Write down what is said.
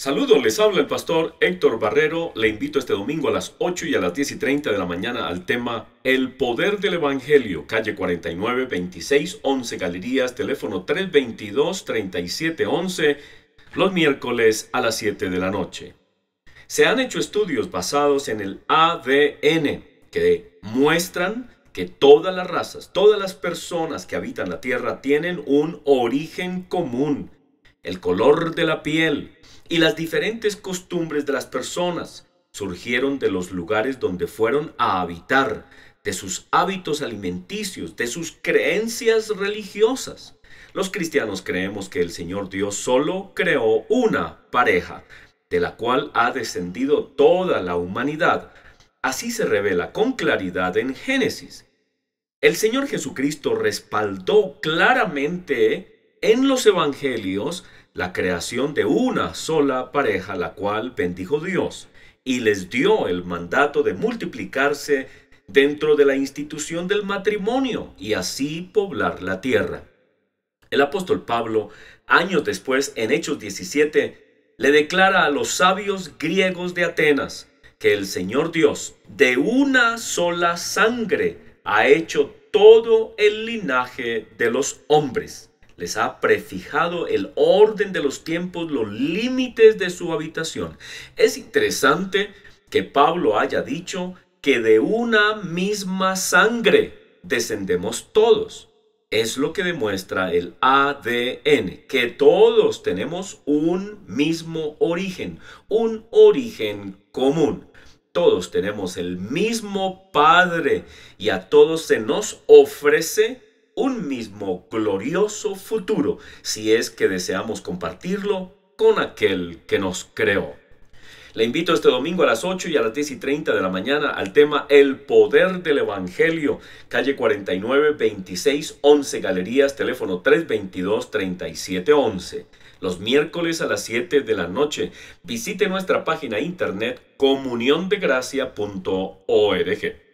Saludos, les habla el pastor Héctor Barrero. Le invito este domingo a las 8 y a las 10 y 30 de la mañana al tema El poder del Evangelio, calle 49, 26, 11 Galerías, teléfono 322 3711, los miércoles a las 7 de la noche. Se han hecho estudios basados en el ADN que muestran que todas las razas, todas las personas que habitan la Tierra tienen un origen común el color de la piel y las diferentes costumbres de las personas surgieron de los lugares donde fueron a habitar, de sus hábitos alimenticios, de sus creencias religiosas. Los cristianos creemos que el Señor Dios solo creó una pareja, de la cual ha descendido toda la humanidad. Así se revela con claridad en Génesis. El Señor Jesucristo respaldó claramente en los evangelios la creación de una sola pareja, la cual bendijo Dios y les dio el mandato de multiplicarse dentro de la institución del matrimonio y así poblar la tierra. El apóstol Pablo, años después, en Hechos 17, le declara a los sabios griegos de Atenas que el Señor Dios, de una sola sangre, ha hecho todo el linaje de los hombres les ha prefijado el orden de los tiempos, los límites de su habitación. Es interesante que Pablo haya dicho que de una misma sangre descendemos todos. Es lo que demuestra el ADN, que todos tenemos un mismo origen, un origen común. Todos tenemos el mismo Padre y a todos se nos ofrece un mismo glorioso futuro si es que deseamos compartirlo con aquel que nos creó. Le invito este domingo a las 8 y a las 10 y 30 de la mañana al tema El Poder del Evangelio, calle 49, 26, 11 Galerías, teléfono 322-3711. Los miércoles a las 7 de la noche, visite nuestra página internet comuniondegracia.org.